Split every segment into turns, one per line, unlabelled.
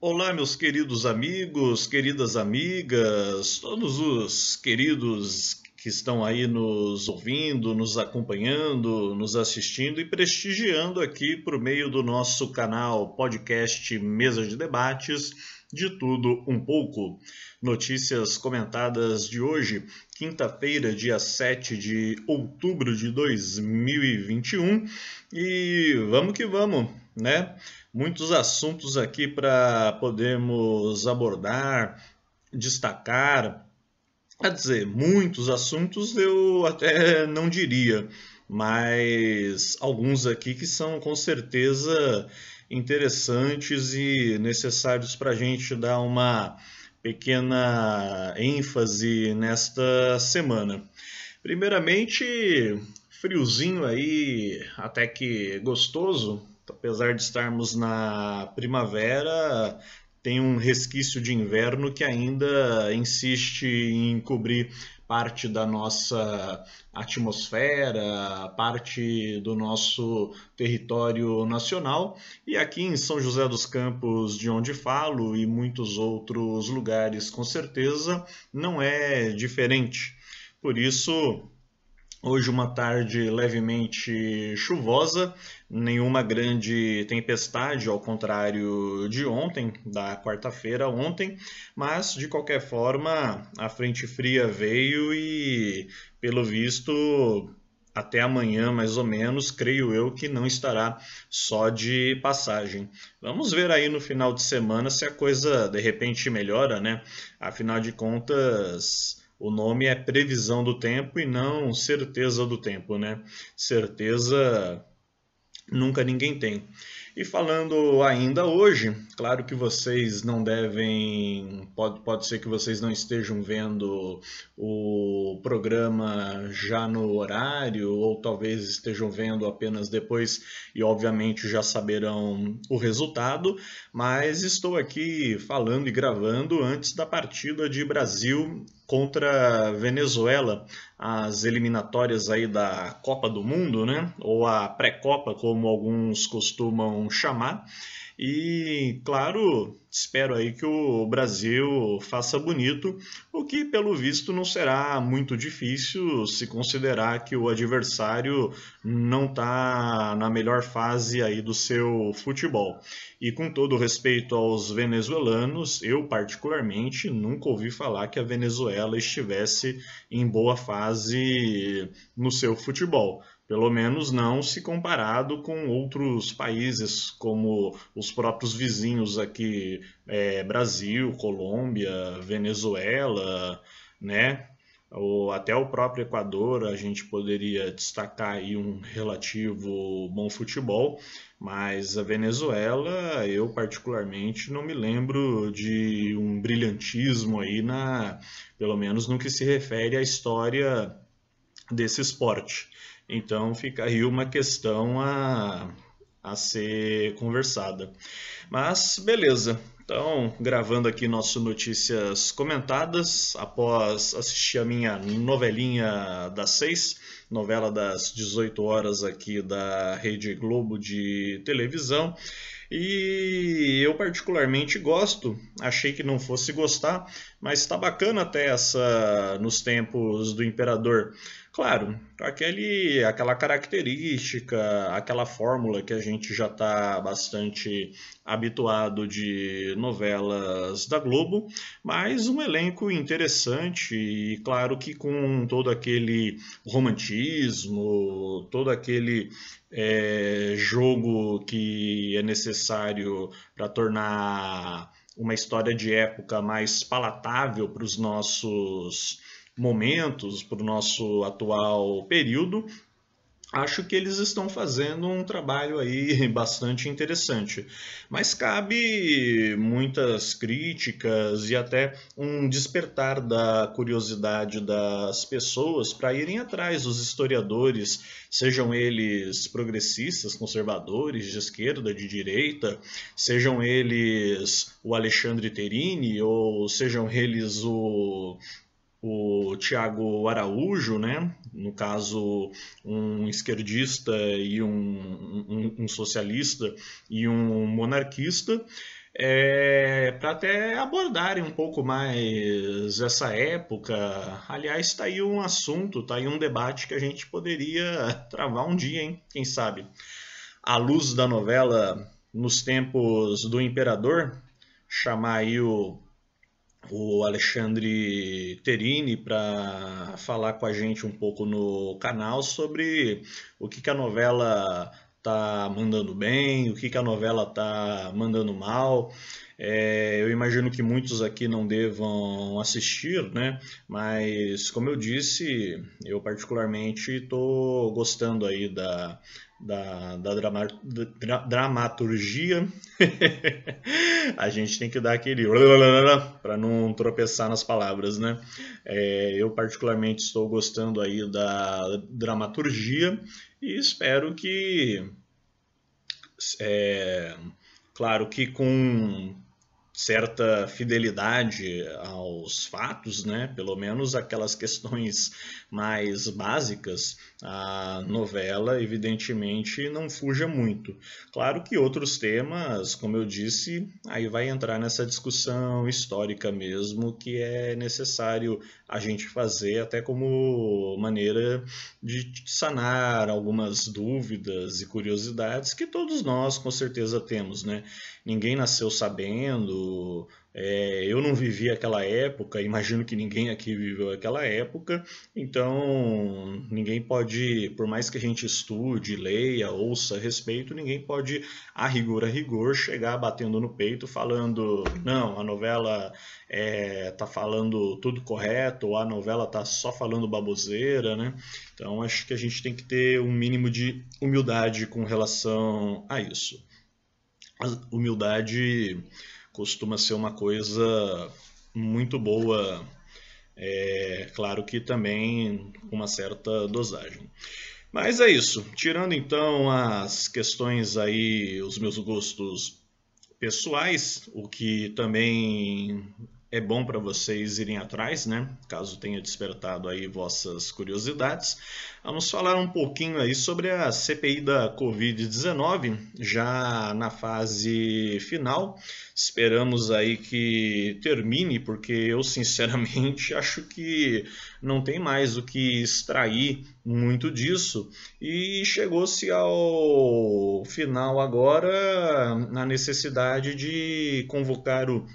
Olá, meus queridos amigos, queridas amigas, todos os queridos que estão aí nos ouvindo, nos acompanhando, nos assistindo e prestigiando aqui por meio do nosso canal podcast Mesa de Debates, de tudo um pouco. Notícias comentadas de hoje, quinta-feira, dia 7 de outubro de 2021, e vamos que vamos, né? muitos assuntos aqui para podermos abordar, destacar. Quer dizer, muitos assuntos eu até não diria, mas alguns aqui que são com certeza interessantes e necessários para a gente dar uma pequena ênfase nesta semana. Primeiramente, friozinho aí, até que gostoso, apesar de estarmos na primavera, tem um resquício de inverno que ainda insiste em cobrir parte da nossa atmosfera, parte do nosso território nacional. E aqui em São José dos Campos, de onde falo, e muitos outros lugares, com certeza, não é diferente. Por isso, Hoje uma tarde levemente chuvosa, nenhuma grande tempestade, ao contrário de ontem, da quarta-feira ontem, mas de qualquer forma a frente fria veio e, pelo visto, até amanhã, mais ou menos, creio eu que não estará só de passagem. Vamos ver aí no final de semana se a coisa de repente melhora, né? Afinal de contas, o nome é previsão do tempo e não certeza do tempo, né? Certeza nunca ninguém tem. E falando ainda hoje Claro que vocês não devem, pode, pode ser que vocês não estejam vendo o programa já no horário, ou talvez estejam vendo apenas depois e, obviamente, já saberão o resultado, mas estou aqui falando e gravando antes da partida de Brasil contra Venezuela, as eliminatórias aí da Copa do Mundo, né? Ou a pré-copa, como alguns costumam chamar. E, claro, espero aí que o Brasil faça bonito, o que, pelo visto, não será muito difícil se considerar que o adversário não está na melhor fase aí do seu futebol. E com todo respeito aos venezuelanos, eu particularmente nunca ouvi falar que a Venezuela estivesse em boa fase no seu futebol. Pelo menos não se comparado com outros países, como os próprios vizinhos aqui, é, Brasil, Colômbia, Venezuela, né? Ou até o próprio Equador, a gente poderia destacar aí um relativo bom futebol, mas a Venezuela, eu particularmente não me lembro de um brilhantismo aí na, pelo menos no que se refere à história desse esporte. Então fica aí uma questão a, a ser conversada. Mas beleza. Então, gravando aqui nosso Notícias Comentadas, após assistir a minha novelinha das seis, novela das 18 horas aqui da Rede Globo de televisão. E eu particularmente gosto, achei que não fosse gostar, mas tá bacana até essa nos tempos do imperador Claro, aquele, aquela característica, aquela fórmula que a gente já está bastante habituado de novelas da Globo, mas um elenco interessante e, claro, que com todo aquele romantismo, todo aquele é, jogo que é necessário para tornar uma história de época mais palatável para os nossos momentos, para o nosso atual período, acho que eles estão fazendo um trabalho aí bastante interessante. Mas cabe muitas críticas e até um despertar da curiosidade das pessoas para irem atrás dos historiadores, sejam eles progressistas, conservadores, de esquerda, de direita, sejam eles o Alexandre Terini ou sejam eles o o Tiago Araújo, né? no caso, um esquerdista e um, um, um socialista e um monarquista, é, para até abordarem um pouco mais essa época. Aliás, está aí um assunto, está aí um debate que a gente poderia travar um dia, hein? quem sabe. À luz da novela Nos Tempos do Imperador, chamar aí o o Alexandre Terini para falar com a gente um pouco no canal sobre o que, que a novela tá mandando bem, o que, que a novela tá mandando mal. É, eu imagino que muitos aqui não devam assistir, né? Mas como eu disse, eu particularmente estou gostando aí da, da, da drama, dra, dramaturgia. a gente tem que dar aquele para não tropeçar nas palavras, né? É, eu particularmente estou gostando aí da dramaturgia e espero que, é, claro que com certa fidelidade aos fatos, né? pelo menos aquelas questões mais básicas, a novela evidentemente não fuja muito. Claro que outros temas, como eu disse, aí vai entrar nessa discussão histórica mesmo que é necessário a gente fazer até como maneira de sanar algumas dúvidas e curiosidades que todos nós com certeza temos, né? ninguém nasceu sabendo, é, eu não vivi aquela época, imagino que ninguém aqui viveu aquela época, então ninguém pode, por mais que a gente estude, leia, ouça a respeito, ninguém pode, a rigor, a rigor, chegar batendo no peito falando: não, a novela é, tá falando tudo correto, ou a novela tá só falando baboseira, né? Então acho que a gente tem que ter um mínimo de humildade com relação a isso humildade costuma ser uma coisa muito boa, é, claro que também com uma certa dosagem. Mas é isso. Tirando então as questões aí, os meus gostos pessoais, o que também é bom para vocês irem atrás, né? Caso tenha despertado aí vossas curiosidades. Vamos falar um pouquinho aí sobre a CPI da Covid-19, já na fase final. Esperamos aí que termine, porque eu sinceramente acho que não tem mais o que extrair muito disso e chegou-se ao final agora na necessidade de convocar o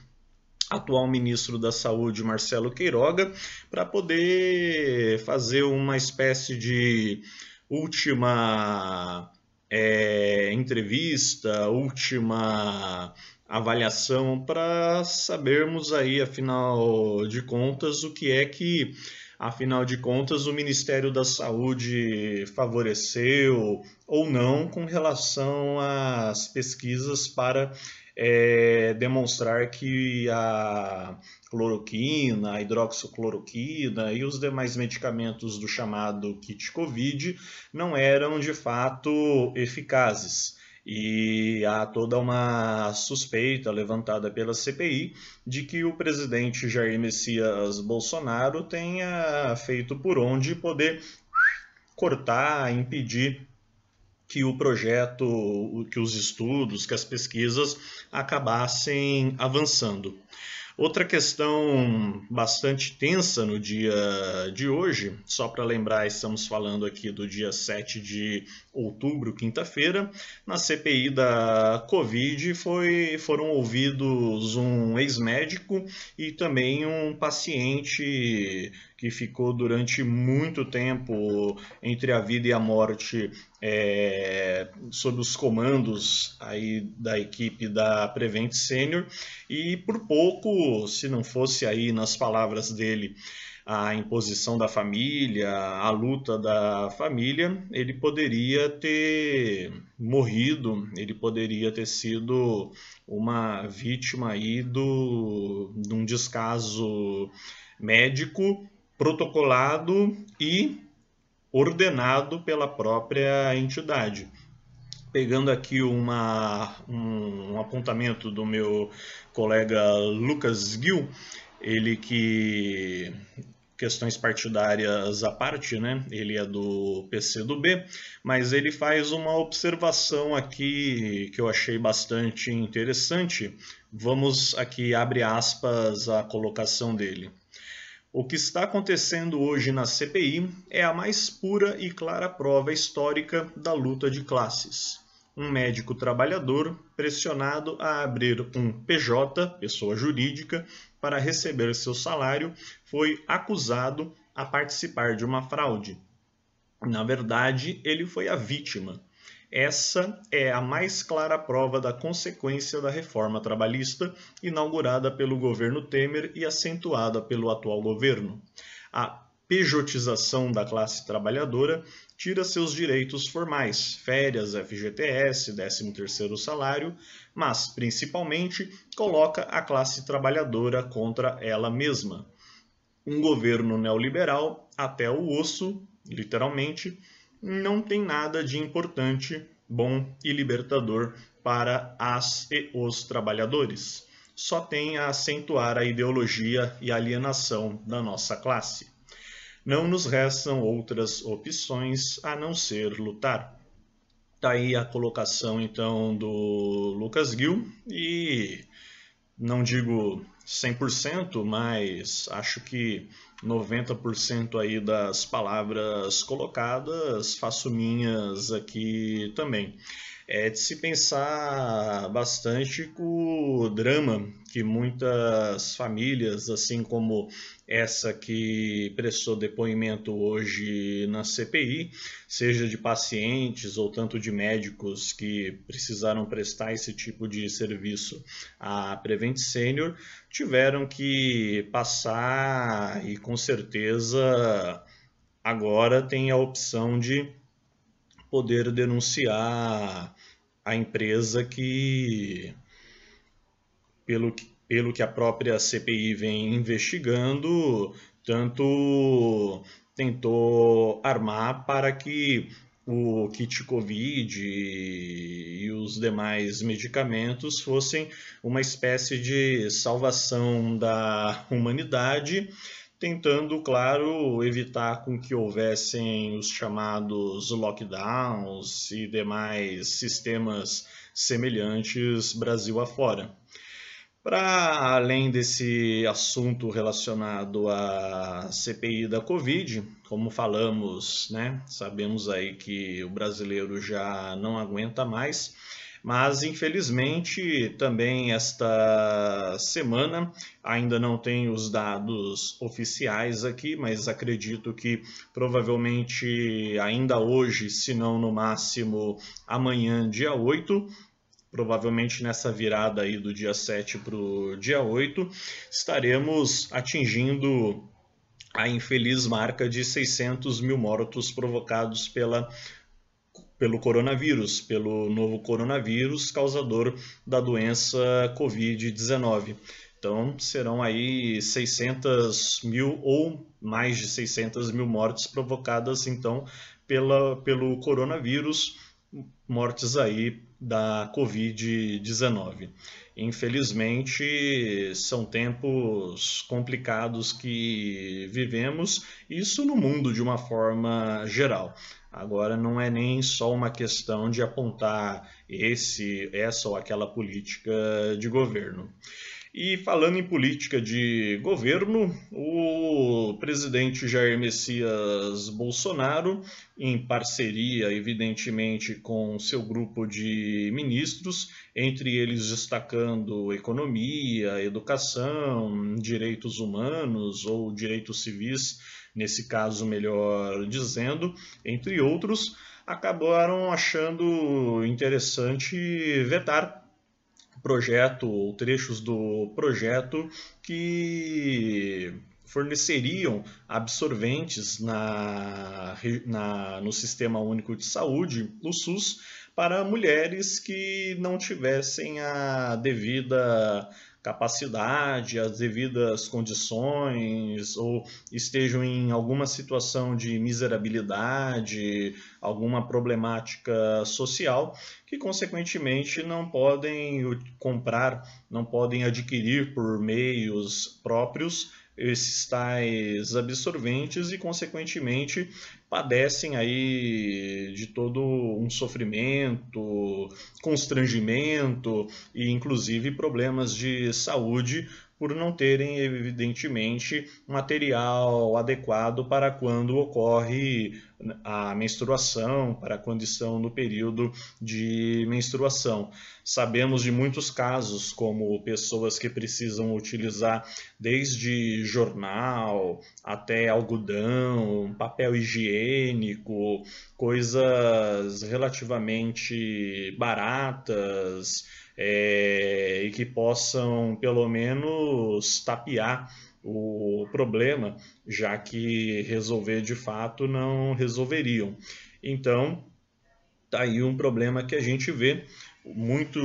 atual ministro da Saúde, Marcelo Queiroga, para poder fazer uma espécie de última é, entrevista, última avaliação para sabermos aí, afinal de contas, o que é que, afinal de contas, o Ministério da Saúde favoreceu ou não com relação às pesquisas para é, demonstrar que a cloroquina, a hidroxicloroquina e os demais medicamentos do chamado kit COVID não eram de fato eficazes. E há toda uma suspeita levantada pela CPI de que o presidente Jair Messias Bolsonaro tenha feito por onde poder cortar, impedir que o projeto, que os estudos, que as pesquisas acabassem avançando. Outra questão bastante tensa no dia de hoje, só para lembrar, estamos falando aqui do dia 7 de outubro, quinta-feira, na CPI da Covid foi, foram ouvidos um ex-médico e também um paciente que ficou durante muito tempo entre a vida e a morte é, sob os comandos aí da equipe da Prevent Senior e por pouco, se não fosse aí nas palavras dele, a imposição da família, a luta da família, ele poderia ter morrido, ele poderia ter sido uma vítima aí do, de um descaso médico protocolado e ordenado pela própria entidade. Pegando aqui uma, um, um apontamento do meu colega Lucas Gil, ele que questões partidárias à parte, né? Ele é do PC do B, mas ele faz uma observação aqui que eu achei bastante interessante. Vamos aqui abre aspas a colocação dele. O que está acontecendo hoje na CPI é a mais pura e clara prova histórica da luta de classes. Um médico trabalhador pressionado a abrir um PJ, pessoa jurídica, para receber seu salário, foi acusado a participar de uma fraude. Na verdade, ele foi a vítima. Essa é a mais clara prova da consequência da reforma trabalhista inaugurada pelo governo Temer e acentuada pelo atual governo. A pejotização da classe trabalhadora tira seus direitos formais, férias, FGTS, 13º salário, mas principalmente coloca a classe trabalhadora contra ela mesma. Um governo neoliberal até o osso, literalmente, não tem nada de importante, bom e libertador para as e os trabalhadores. Só tem a acentuar a ideologia e alienação da nossa classe. Não nos restam outras opções a não ser lutar. Está aí a colocação então do Lucas Gil e não digo 100%, mas acho que 90% aí das palavras colocadas, faço minhas aqui também é de se pensar bastante o drama que muitas famílias, assim como essa que prestou depoimento hoje na CPI, seja de pacientes ou tanto de médicos que precisaram prestar esse tipo de serviço à Prevent Senior, tiveram que passar e com certeza agora tem a opção de poder denunciar a empresa que, pelo que, pelo que a própria CPI vem investigando, tanto tentou armar para que o kit Covid e os demais medicamentos fossem uma espécie de salvação da humanidade tentando, claro, evitar com que houvessem os chamados lockdowns e demais sistemas semelhantes Brasil afora. Para além desse assunto relacionado à CPI da Covid, como falamos, né, sabemos aí que o brasileiro já não aguenta mais, mas, infelizmente, também esta semana ainda não tem os dados oficiais aqui, mas acredito que provavelmente ainda hoje, se não no máximo amanhã, dia 8, provavelmente nessa virada aí do dia 7 para o dia 8, estaremos atingindo a infeliz marca de 600 mil mortos provocados pela pelo coronavírus, pelo novo coronavírus causador da doença Covid-19. Então, serão aí 600 mil ou mais de 600 mil mortes provocadas, então, pela, pelo coronavírus, mortes aí da Covid-19. Infelizmente, são tempos complicados que vivemos, isso no mundo de uma forma geral. Agora não é nem só uma questão de apontar esse, essa ou aquela política de governo. E falando em política de governo, o presidente Jair Messias Bolsonaro, em parceria, evidentemente, com seu grupo de ministros, entre eles destacando economia, educação, direitos humanos ou direitos civis, nesse caso, melhor dizendo, entre outros, acabaram achando interessante vetar projeto ou trechos do projeto que forneceriam absorventes na, na, no Sistema Único de Saúde, o SUS, para mulheres que não tivessem a devida capacidade, as devidas condições, ou estejam em alguma situação de miserabilidade, alguma problemática social, que consequentemente não podem comprar, não podem adquirir por meios próprios esses tais absorventes e, consequentemente, padecem aí de todo um sofrimento, constrangimento e, inclusive, problemas de saúde por não terem, evidentemente, material adequado para quando ocorre a menstruação, para quando estão no período de menstruação. Sabemos de muitos casos, como pessoas que precisam utilizar desde jornal até algodão, papel higiênico, coisas relativamente baratas é, e que possam, pelo menos, tapear o problema, já que resolver de fato não resolveriam. Então, tá aí um problema que a gente vê muito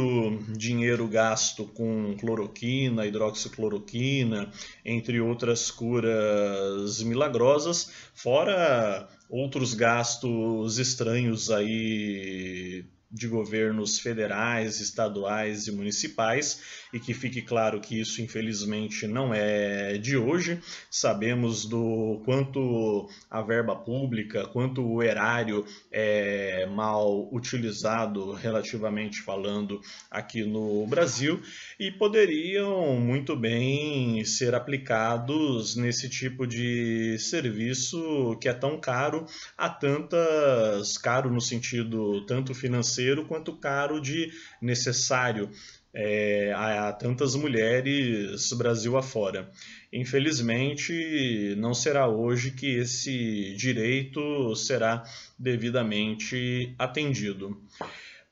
dinheiro gasto com cloroquina, hidroxicloroquina, entre outras curas milagrosas, fora outros gastos estranhos aí de governos federais, estaduais e municipais, e que fique claro que isso, infelizmente, não é de hoje. Sabemos do quanto a verba pública, quanto o erário é mal utilizado, relativamente falando, aqui no Brasil, e poderiam muito bem ser aplicados nesse tipo de serviço que é tão caro a tantas caro no sentido tanto financeiro financeiro quanto caro de necessário é, a, a tantas mulheres Brasil afora. Infelizmente, não será hoje que esse direito será devidamente atendido.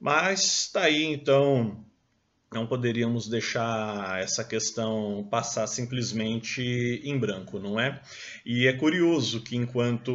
Mas está aí então não poderíamos deixar essa questão passar simplesmente em branco, não é? E é curioso que enquanto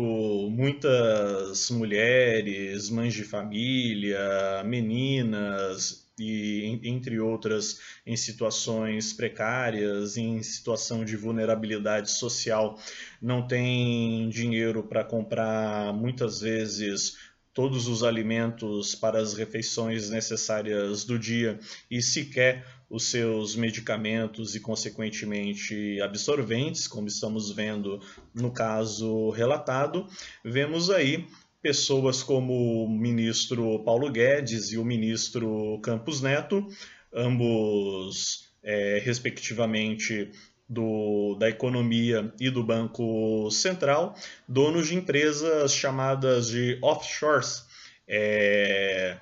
muitas mulheres, mães de família, meninas e entre outras em situações precárias, em situação de vulnerabilidade social, não tem dinheiro para comprar muitas vezes todos os alimentos para as refeições necessárias do dia e sequer os seus medicamentos e, consequentemente, absorventes, como estamos vendo no caso relatado, vemos aí pessoas como o ministro Paulo Guedes e o ministro Campos Neto, ambos é, respectivamente do, da economia e do Banco Central, donos de empresas chamadas de offshores. É,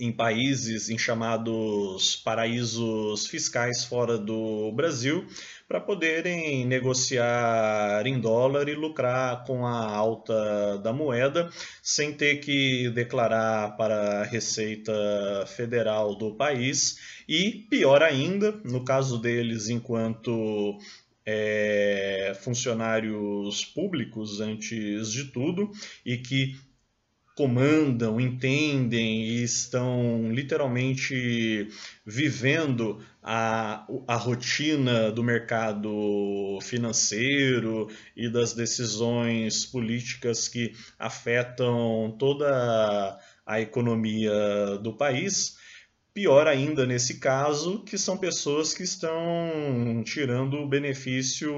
em países em chamados paraísos fiscais fora do Brasil para poderem negociar em dólar e lucrar com a alta da moeda sem ter que declarar para a Receita Federal do país e pior ainda, no caso deles enquanto é, funcionários públicos antes de tudo e que comandam, entendem e estão literalmente vivendo a, a rotina do mercado financeiro e das decisões políticas que afetam toda a economia do país. Pior ainda nesse caso, que são pessoas que estão tirando o benefício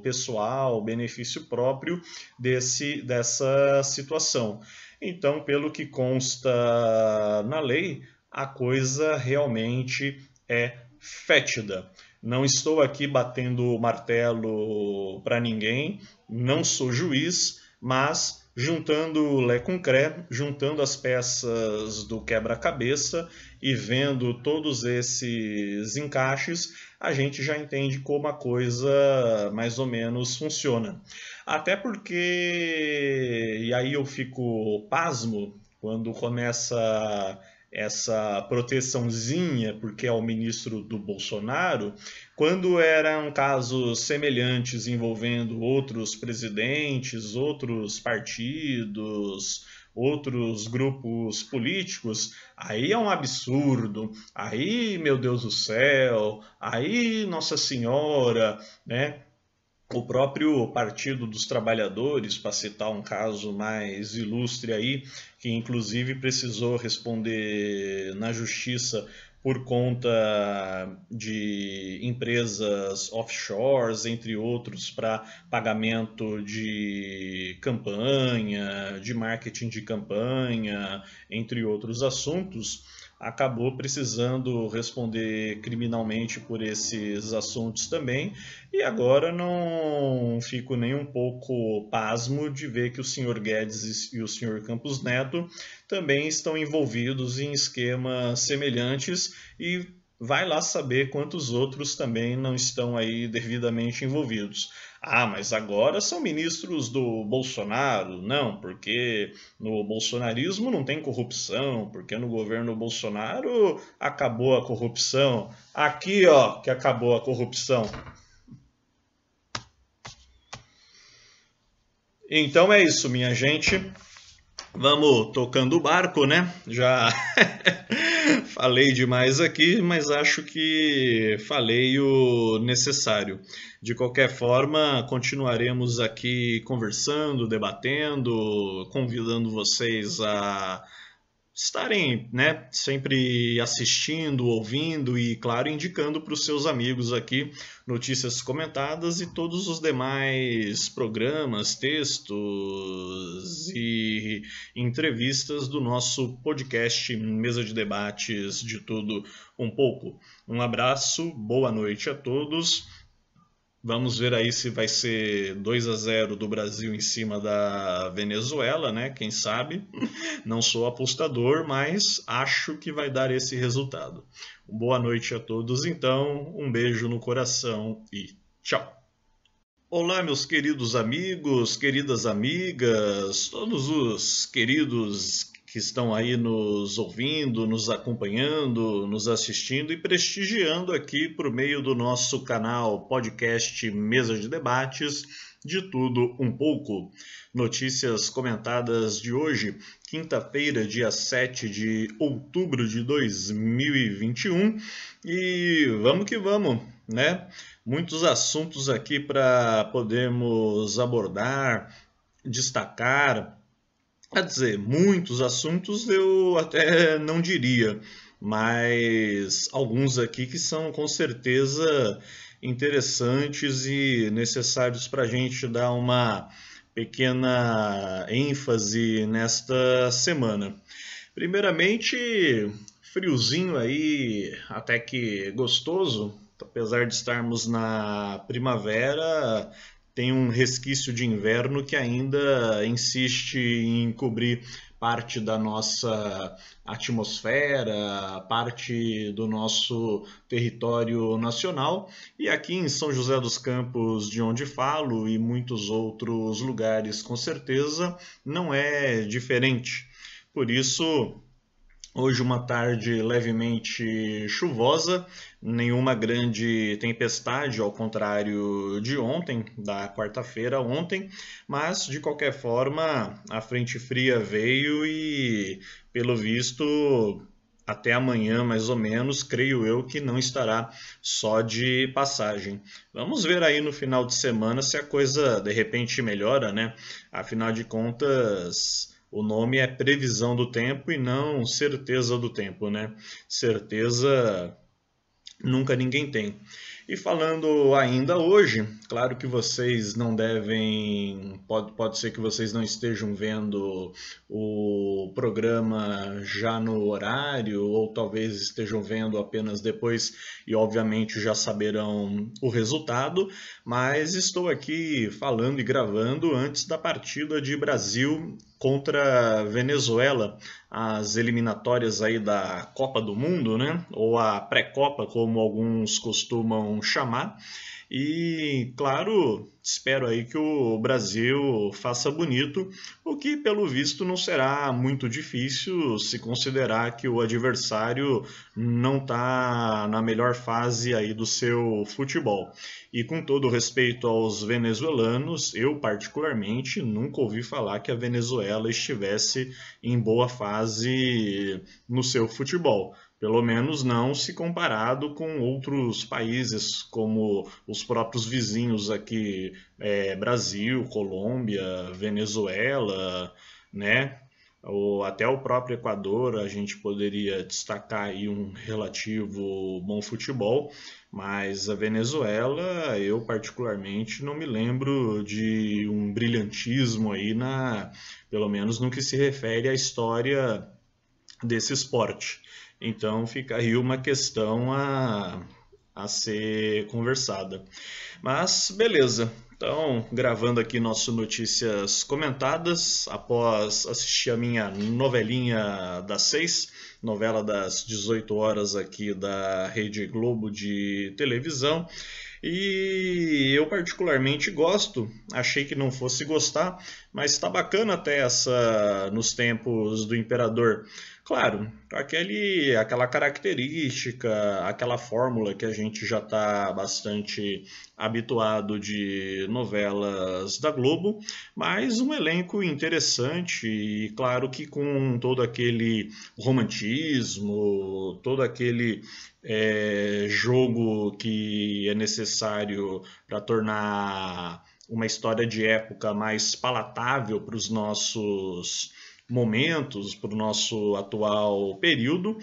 pessoal, benefício próprio desse, dessa situação. Então, pelo que consta na lei, a coisa realmente é fétida. Não estou aqui batendo o martelo para ninguém, não sou juiz, mas juntando Lé com Cré, juntando as peças do quebra-cabeça e vendo todos esses encaixes, a gente já entende como a coisa mais ou menos funciona. Até porque, e aí eu fico pasmo quando começa essa proteçãozinha, porque é o ministro do Bolsonaro, quando eram casos semelhantes envolvendo outros presidentes, outros partidos, outros grupos políticos, aí é um absurdo, aí, meu Deus do céu, aí, Nossa Senhora, né? O próprio Partido dos Trabalhadores, para citar um caso mais ilustre aí, que inclusive precisou responder na justiça por conta de empresas offshores, entre outros, para pagamento de campanha, de marketing de campanha, entre outros assuntos acabou precisando responder criminalmente por esses assuntos também. E agora não fico nem um pouco pasmo de ver que o senhor Guedes e o senhor Campos Neto também estão envolvidos em esquemas semelhantes e vai lá saber quantos outros também não estão aí devidamente envolvidos. Ah, mas agora são ministros do Bolsonaro? Não, porque no bolsonarismo não tem corrupção, porque no governo Bolsonaro acabou a corrupção. Aqui, ó, que acabou a corrupção. Então é isso, minha gente. Vamos tocando o barco, né? Já falei demais aqui, mas acho que falei o necessário. De qualquer forma, continuaremos aqui conversando, debatendo, convidando vocês a estarem né, sempre assistindo, ouvindo e, claro, indicando para os seus amigos aqui notícias comentadas e todos os demais programas, textos e entrevistas do nosso podcast Mesa de Debates de Tudo Um Pouco. Um abraço, boa noite a todos Vamos ver aí se vai ser 2 a 0 do Brasil em cima da Venezuela, né? Quem sabe? Não sou apostador, mas acho que vai dar esse resultado. Boa noite a todos, então. Um beijo no coração e tchau. Olá, meus queridos amigos, queridas amigas, todos os queridos que estão aí nos ouvindo, nos acompanhando, nos assistindo e prestigiando aqui por meio do nosso canal podcast Mesa de Debates, de tudo um pouco. Notícias comentadas de hoje, quinta-feira, dia 7 de outubro de 2021. E vamos que vamos, né? Muitos assuntos aqui para podermos abordar, destacar Quer dizer, muitos assuntos eu até não diria, mas alguns aqui que são com certeza interessantes e necessários para a gente dar uma pequena ênfase nesta semana. Primeiramente, friozinho aí até que gostoso, apesar de estarmos na primavera, tem um resquício de inverno que ainda insiste em cobrir parte da nossa atmosfera, parte do nosso território nacional. E aqui em São José dos Campos, de onde falo, e muitos outros lugares, com certeza, não é diferente. Por isso, Hoje uma tarde levemente chuvosa, nenhuma grande tempestade, ao contrário de ontem, da quarta-feira ontem, mas de qualquer forma a frente fria veio e, pelo visto, até amanhã, mais ou menos, creio eu que não estará só de passagem. Vamos ver aí no final de semana se a coisa de repente melhora, né? Afinal de contas, o nome é previsão do tempo e não certeza do tempo, né? Certeza nunca ninguém tem. E falando ainda hoje, Claro que vocês não devem, pode, pode ser que vocês não estejam vendo o programa já no horário, ou talvez estejam vendo apenas depois e, obviamente, já saberão o resultado, mas estou aqui falando e gravando antes da partida de Brasil contra Venezuela, as eliminatórias aí da Copa do Mundo, né? Ou a pré-copa, como alguns costumam chamar. E, claro, espero aí que o Brasil faça bonito, o que, pelo visto, não será muito difícil se considerar que o adversário não está na melhor fase aí do seu futebol. E com todo respeito aos venezuelanos, eu particularmente nunca ouvi falar que a Venezuela estivesse em boa fase no seu futebol. Pelo menos não se comparado com outros países, como os próprios vizinhos aqui, é, Brasil, Colômbia, Venezuela, né? Ou até o próprio Equador, a gente poderia destacar aí um relativo bom futebol, mas a Venezuela, eu particularmente não me lembro de um brilhantismo aí na, pelo menos no que se refere à história desse esporte. Então fica aí uma questão a, a ser conversada. Mas beleza. Então, gravando aqui nosso Notícias Comentadas, após assistir a minha novelinha das seis, novela das 18 horas aqui da Rede Globo de televisão, e eu particularmente gosto, achei que não fosse gostar, mas tá bacana até essa nos tempos do imperador. Claro, aquele, aquela característica, aquela fórmula que a gente já está bastante habituado de novelas da Globo, mas um elenco interessante e, claro, que com todo aquele romantismo, todo aquele é, jogo que é necessário para tornar uma história de época mais palatável para os nossos momentos, para o nosso atual período,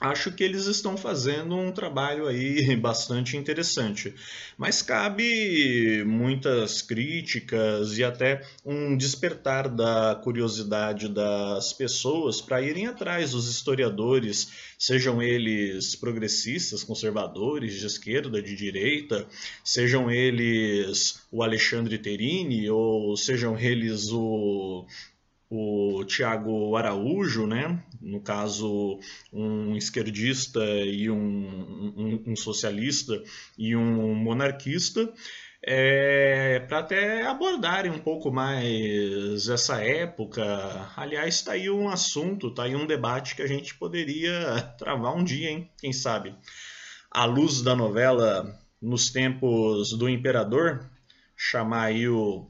acho que eles estão fazendo um trabalho aí bastante interessante. Mas cabe muitas críticas e até um despertar da curiosidade das pessoas para irem atrás dos historiadores, sejam eles progressistas, conservadores, de esquerda, de direita, sejam eles o Alexandre Terini ou sejam eles o o Tiago Araújo, né? no caso, um esquerdista e um, um, um socialista e um monarquista, é, para até abordarem um pouco mais essa época. Aliás, está aí um assunto, está aí um debate que a gente poderia travar um dia, hein? Quem sabe? À luz da novela Nos Tempos do Imperador, chamar aí o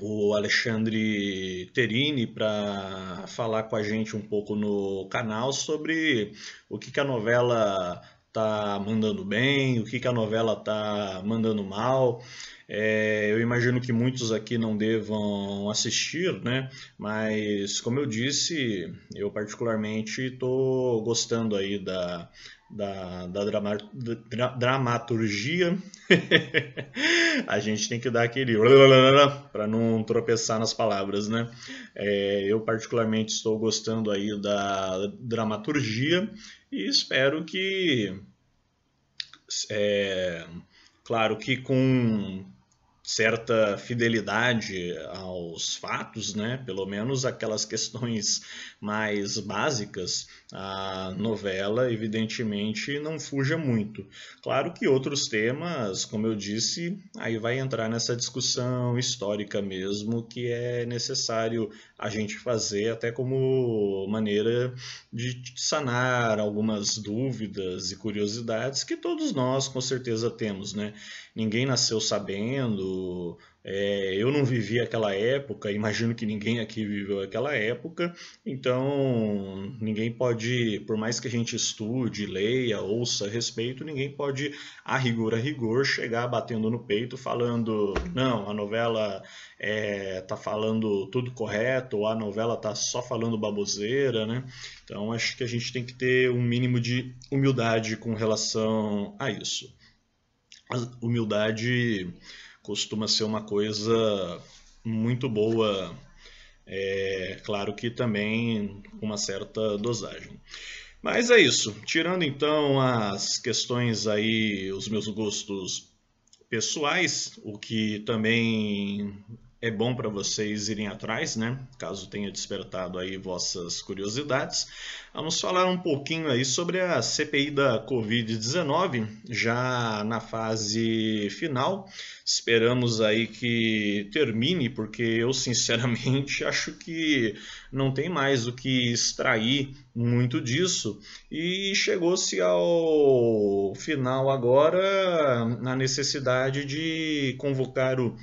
o Alexandre Terini para falar com a gente um pouco no canal sobre o que, que a novela tá mandando bem, o que, que a novela tá mandando mal. É, eu imagino que muitos aqui não devam assistir, né? Mas como eu disse, eu particularmente estou gostando aí da, da, da drama, dra, dramaturgia, a gente tem que dar aquele para não tropeçar nas palavras, né? É, eu particularmente estou gostando aí da dramaturgia e espero que, é, claro que com certa fidelidade aos fatos, né? pelo menos aquelas questões mais básicas, a novela, evidentemente, não fuja muito. Claro que outros temas, como eu disse, aí vai entrar nessa discussão histórica mesmo, que é necessário a gente fazer até como maneira de sanar algumas dúvidas e curiosidades que todos nós com certeza temos, né? Ninguém nasceu sabendo, é, eu não vivi aquela época, imagino que ninguém aqui viveu aquela época, então ninguém pode, por mais que a gente estude, leia, ouça a respeito, ninguém pode, a rigor, a rigor, chegar batendo no peito falando: não, a novela é, tá falando tudo correto, ou a novela tá só falando baboseira, né? Então acho que a gente tem que ter um mínimo de humildade com relação a isso. humildade costuma ser uma coisa muito boa. É, claro que também com uma certa dosagem. Mas é isso. Tirando então as questões aí, os meus gostos pessoais, o que também é bom para vocês irem atrás, né? Caso tenha despertado aí vossas curiosidades. Vamos falar um pouquinho aí sobre a CPI da Covid-19, já na fase final. Esperamos aí que termine, porque eu sinceramente acho que não tem mais o que extrair muito disso e chegou-se ao final agora na necessidade de convocar o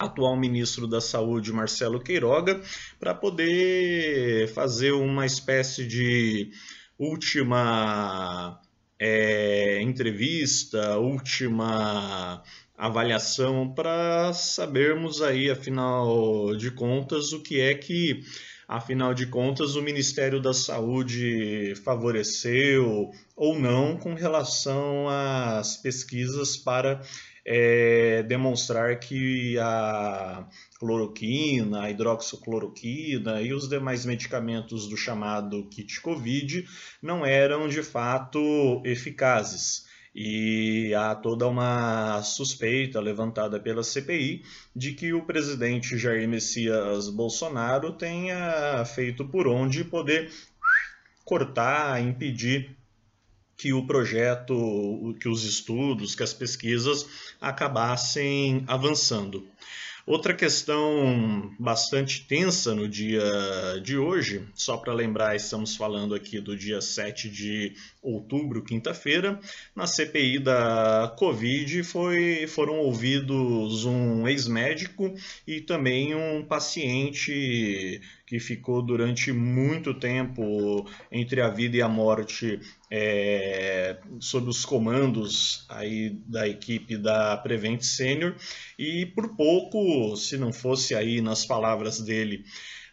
atual ministro da Saúde, Marcelo Queiroga, para poder fazer uma espécie de última é, entrevista, última avaliação para sabermos aí, afinal de contas, o que é que, afinal de contas, o Ministério da Saúde favoreceu ou não com relação às pesquisas para é, demonstrar que a cloroquina, a hidroxicloroquina e os demais medicamentos do chamado kit COVID não eram de fato eficazes. E há toda uma suspeita levantada pela CPI de que o presidente Jair Messias Bolsonaro tenha feito por onde poder cortar, impedir que o projeto, que os estudos, que as pesquisas acabassem avançando. Outra questão bastante tensa no dia de hoje, só para lembrar, estamos falando aqui do dia 7 de outubro, quinta-feira, na CPI da Covid foi, foram ouvidos um ex-médico e também um paciente que ficou durante muito tempo entre a vida e a morte é, sob os comandos aí da equipe da Prevent Senior e por pouco, se não fosse aí nas palavras dele,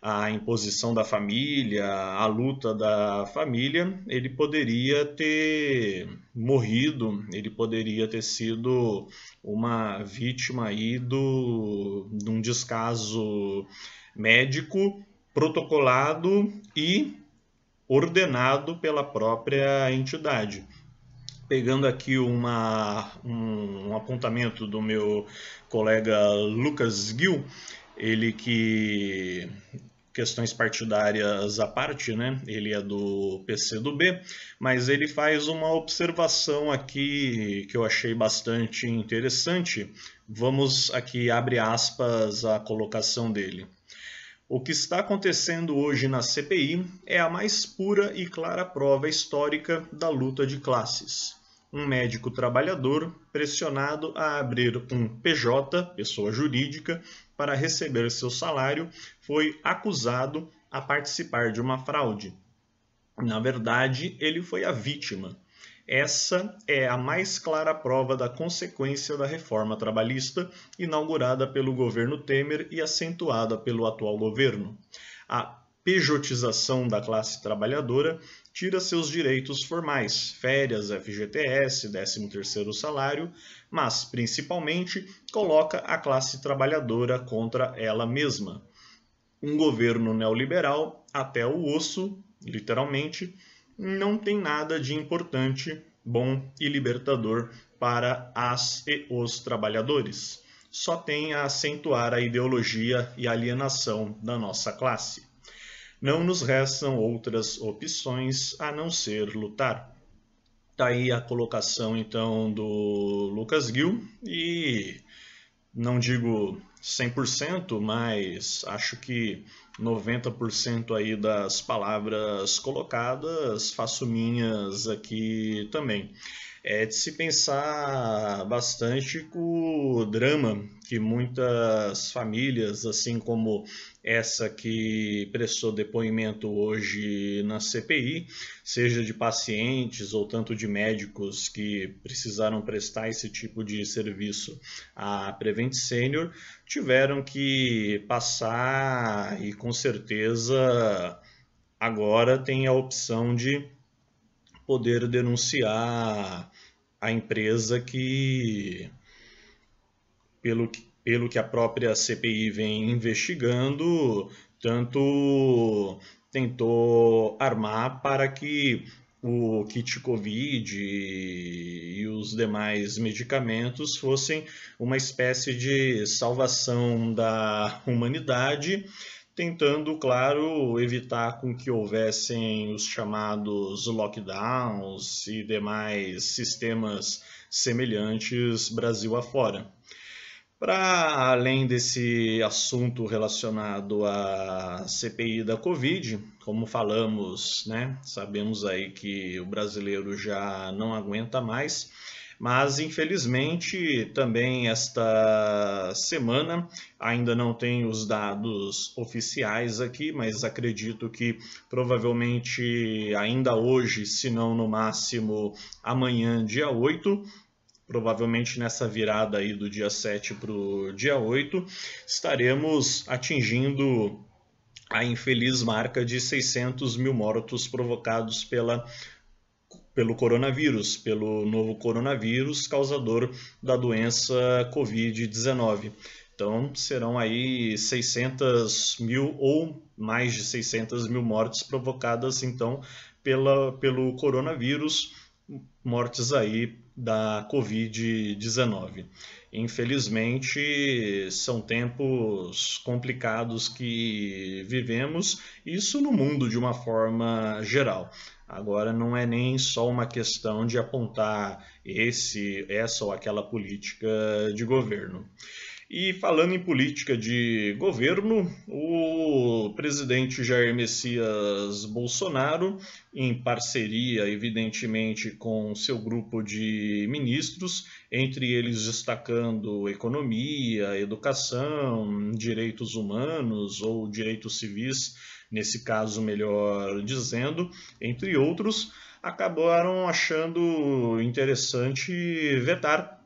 a imposição da família, a luta da família, ele poderia ter morrido, ele poderia ter sido uma vítima aí do, de um descaso médico protocolado e ordenado pela própria entidade. Pegando aqui uma, um, um apontamento do meu colega Lucas Gil, ele que questões partidárias à parte, né? Ele é do PCdoB, mas ele faz uma observação aqui que eu achei bastante interessante. Vamos aqui abre aspas a colocação dele. O que está acontecendo hoje na CPI é a mais pura e clara prova histórica da luta de classes. Um médico trabalhador pressionado a abrir um PJ, pessoa jurídica, para receber seu salário, foi acusado a participar de uma fraude. Na verdade, ele foi a vítima. Essa é a mais clara prova da consequência da reforma trabalhista inaugurada pelo governo Temer e acentuada pelo atual governo. A pejotização da classe trabalhadora tira seus direitos formais, férias, FGTS, 13º salário, mas principalmente coloca a classe trabalhadora contra ela mesma. Um governo neoliberal até o osso, literalmente, não tem nada de importante, bom e libertador para as e os trabalhadores. Só tem a acentuar a ideologia e alienação da nossa classe. Não nos restam outras opções a não ser lutar. Tá aí a colocação então do Lucas Gil e não digo 100%, mas acho que 90% aí das palavras colocadas, faço minhas aqui também é de se pensar bastante o drama que muitas famílias, assim como essa que prestou depoimento hoje na CPI, seja de pacientes ou tanto de médicos que precisaram prestar esse tipo de serviço à Prevent Senior, tiveram que passar e com certeza agora tem a opção de poder denunciar a empresa que, pelo que, pelo que a própria CPI vem investigando, tanto tentou armar para que o kit Covid e os demais medicamentos fossem uma espécie de salvação da humanidade tentando, claro, evitar com que houvessem os chamados lockdowns e demais sistemas semelhantes Brasil afora. Para além desse assunto relacionado à CPI da Covid, como falamos, né, sabemos aí que o brasileiro já não aguenta mais, mas, infelizmente, também esta semana ainda não tem os dados oficiais aqui, mas acredito que provavelmente ainda hoje, se não no máximo amanhã, dia 8, provavelmente nessa virada aí do dia 7 para o dia 8, estaremos atingindo a infeliz marca de 600 mil mortos provocados pela pelo coronavírus, pelo novo coronavírus causador da doença Covid-19. Então, serão aí 600 mil ou mais de 600 mil mortes provocadas, então, pela, pelo coronavírus, mortes aí da Covid-19. Infelizmente, são tempos complicados que vivemos, isso no mundo de uma forma geral. Agora não é nem só uma questão de apontar esse, essa ou aquela política de governo. E falando em política de governo, o presidente Jair Messias Bolsonaro, em parceria, evidentemente, com seu grupo de ministros, entre eles destacando economia, educação, direitos humanos ou direitos civis, nesse caso, melhor dizendo, entre outros, acabaram achando interessante vetar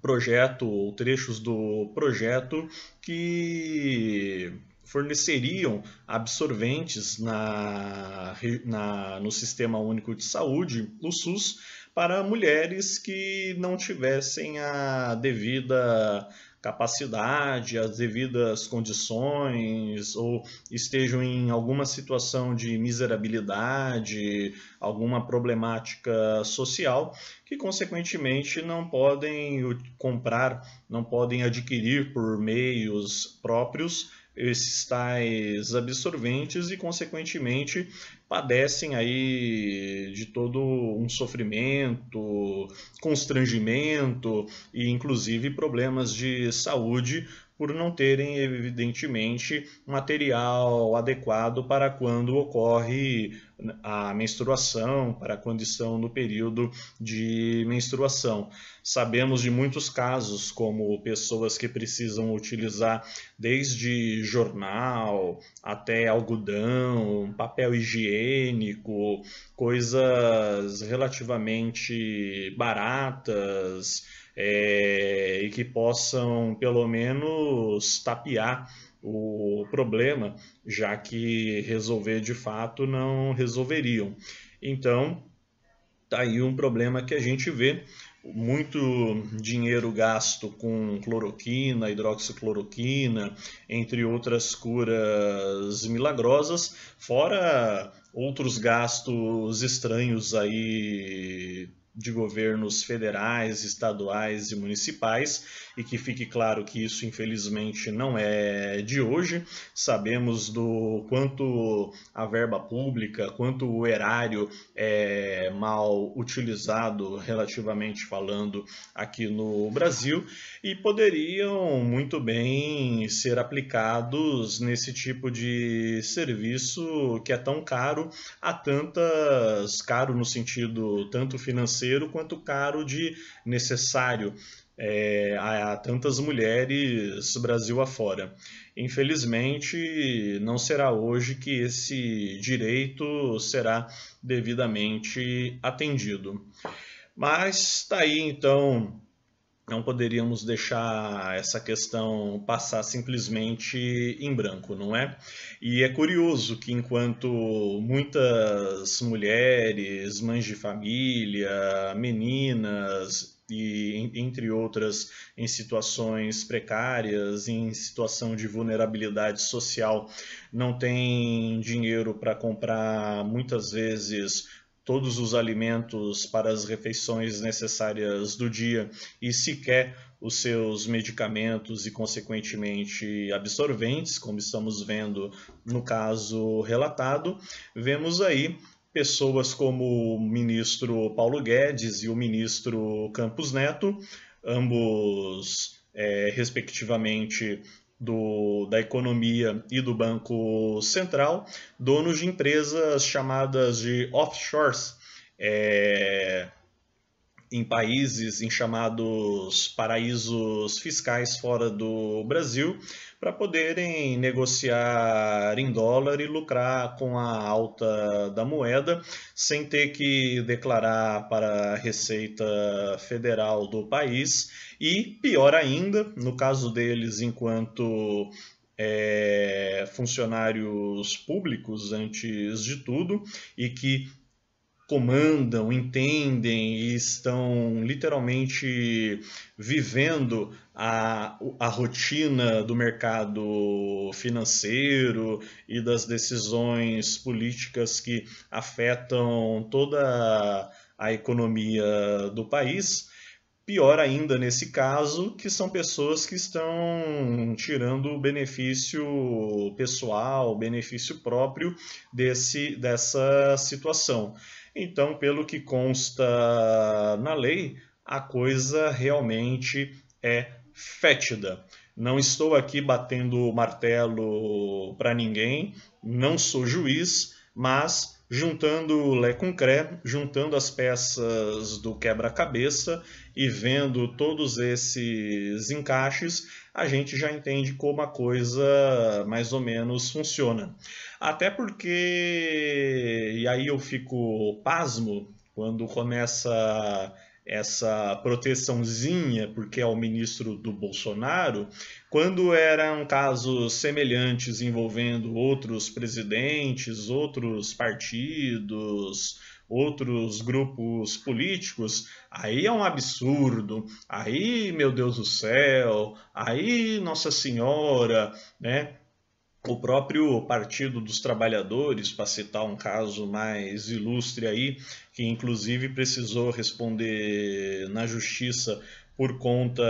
projeto ou trechos do projeto que forneceriam absorventes na, na, no Sistema Único de Saúde, no SUS, para mulheres que não tivessem a devida capacidade, as devidas condições, ou estejam em alguma situação de miserabilidade, alguma problemática social, que consequentemente não podem comprar, não podem adquirir por meios próprios esses tais absorventes e, consequentemente, padecem aí de todo um sofrimento, constrangimento e, inclusive, problemas de saúde por não terem, evidentemente, material adequado para quando ocorre a menstruação, para quando estão no período de menstruação. Sabemos de muitos casos, como pessoas que precisam utilizar desde jornal até algodão, papel higiênico, coisas relativamente baratas é, e que possam, pelo menos, tapear o problema, já que resolver de fato não resolveriam. Então, tá aí um problema que a gente vê muito dinheiro gasto com cloroquina, hidroxicloroquina, entre outras curas milagrosas, fora outros gastos estranhos aí de governos federais, estaduais e municipais e que fique claro que isso, infelizmente, não é de hoje. Sabemos do quanto a verba pública, quanto o erário é mal utilizado, relativamente falando, aqui no Brasil, e poderiam muito bem ser aplicados nesse tipo de serviço que é tão caro a tantas caro no sentido tanto financeiro quanto caro de necessário é, a, a tantas mulheres Brasil afora. Infelizmente, não será hoje que esse direito será devidamente atendido. Mas está aí então não poderíamos deixar essa questão passar simplesmente em branco, não é? E é curioso que enquanto muitas mulheres, mães de família, meninas e entre outras em situações precárias, em situação de vulnerabilidade social, não tem dinheiro para comprar muitas vezes todos os alimentos para as refeições necessárias do dia e sequer os seus medicamentos e, consequentemente, absorventes, como estamos vendo no caso relatado, vemos aí pessoas como o ministro Paulo Guedes e o ministro Campos Neto, ambos é, respectivamente do, da economia e do Banco Central, donos de empresas chamadas de offshores, é, em países em chamados paraísos fiscais fora do Brasil para poderem negociar em dólar e lucrar com a alta da moeda sem ter que declarar para a Receita Federal do país e pior ainda no caso deles enquanto é, funcionários públicos antes de tudo e que comandam, entendem e estão literalmente vivendo a, a rotina do mercado financeiro e das decisões políticas que afetam toda a economia do país. Pior ainda nesse caso, que são pessoas que estão tirando o benefício pessoal, benefício próprio desse, dessa situação. Então, pelo que consta na lei, a coisa realmente é fétida. Não estou aqui batendo o martelo para ninguém, não sou juiz, mas juntando Lé com Cré, juntando as peças do quebra-cabeça e vendo todos esses encaixes, a gente já entende como a coisa mais ou menos funciona. Até porque, e aí eu fico pasmo quando começa essa proteçãozinha porque é o ministro do Bolsonaro, quando eram casos semelhantes envolvendo outros presidentes, outros partidos, outros grupos políticos, aí é um absurdo, aí, meu Deus do céu, aí Nossa Senhora, né? O próprio Partido dos Trabalhadores, para citar um caso mais ilustre aí, que inclusive precisou responder na justiça por conta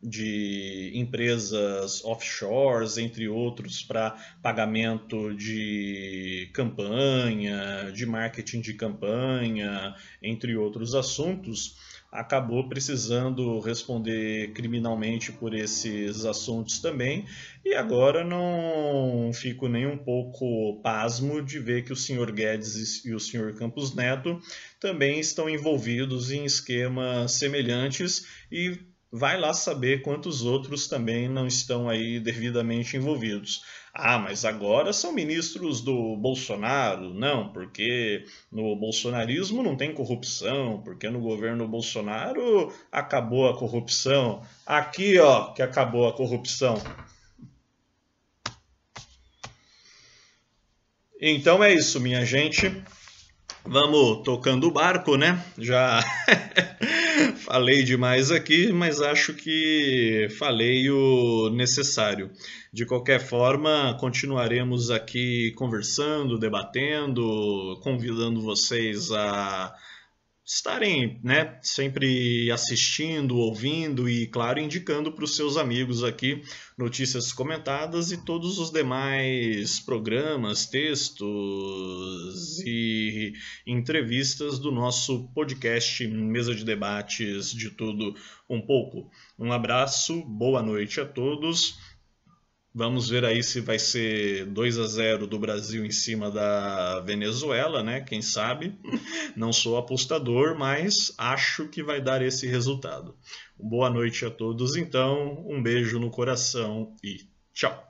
de empresas offshores, entre outros, para pagamento de campanha, de marketing de campanha, entre outros assuntos acabou precisando responder criminalmente por esses assuntos também. E agora não fico nem um pouco pasmo de ver que o senhor Guedes e o senhor Campos Neto também estão envolvidos em esquemas semelhantes e vai lá saber quantos outros também não estão aí devidamente envolvidos. Ah, mas agora são ministros do Bolsonaro? Não, porque no bolsonarismo não tem corrupção, porque no governo Bolsonaro acabou a corrupção. Aqui, ó, que acabou a corrupção. Então é isso, minha gente. Vamos tocando o barco, né? Já falei demais aqui, mas acho que falei o necessário. De qualquer forma, continuaremos aqui conversando, debatendo, convidando vocês a estarem né, sempre assistindo, ouvindo e, claro, indicando para os seus amigos aqui notícias comentadas e todos os demais programas, textos e entrevistas do nosso podcast Mesa de Debates de Tudo Um Pouco. Um abraço, boa noite a todos. Vamos ver aí se vai ser 2 a 0 do Brasil em cima da Venezuela, né? Quem sabe? Não sou apostador, mas acho que vai dar esse resultado. Boa noite a todos, então. Um beijo no coração e tchau.